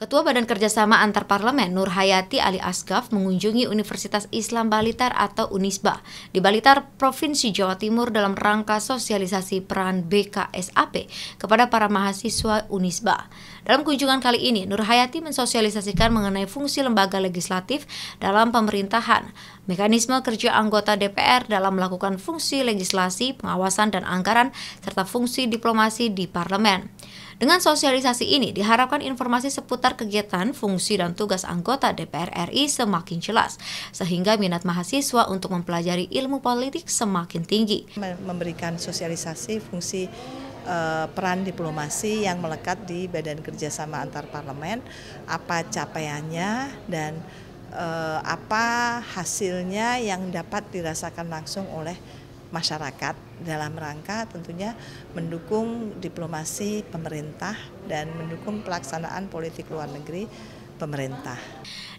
Ketua Badan Kerjasama Antar Parlemen Nur Hayati Ali Asgaf mengunjungi Universitas Islam Balitar atau UNISBA di Balitar, Provinsi Jawa Timur dalam rangka sosialisasi peran BKSAP kepada para mahasiswa UNISBA. Dalam kunjungan kali ini, Nur Hayati mensosialisasikan mengenai fungsi lembaga legislatif dalam pemerintahan, mekanisme kerja anggota DPR dalam melakukan fungsi legislasi, pengawasan, dan anggaran, serta fungsi diplomasi di parlemen. Dengan sosialisasi ini, diharapkan informasi seputar kegiatan, fungsi, dan tugas anggota DPR RI semakin jelas, sehingga minat mahasiswa untuk mempelajari ilmu politik semakin tinggi. Memberikan sosialisasi fungsi eh, peran diplomasi yang melekat di Badan Kerjasama Antar Parlemen, apa capaiannya dan eh, apa hasilnya yang dapat dirasakan langsung oleh masyarakat dalam rangka tentunya mendukung diplomasi pemerintah dan mendukung pelaksanaan politik luar negeri pemerintah.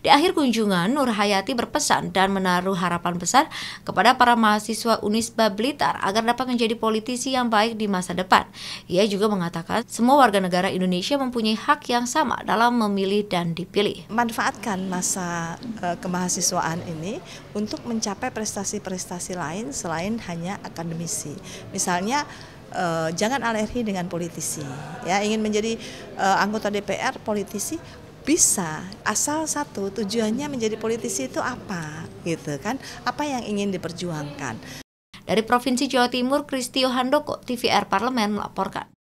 Di akhir kunjungan, Nur Hayati berpesan dan menaruh harapan besar kepada para mahasiswa Unisba Blitar agar dapat menjadi politisi yang baik di masa depan. Ia juga mengatakan semua warga negara Indonesia mempunyai hak yang sama dalam memilih dan dipilih. Manfaatkan masa eh, kemahasiswaan ini untuk mencapai prestasi-prestasi lain selain hanya akademisi. Misalnya e, jangan alergi dengan politisi ya ingin menjadi e, anggota DPR politisi bisa asal satu tujuannya menjadi politisi itu apa gitu kan apa yang ingin diperjuangkan dari Provinsi Jawa Timur Kristio Handoko TVR Parlemen melaporkan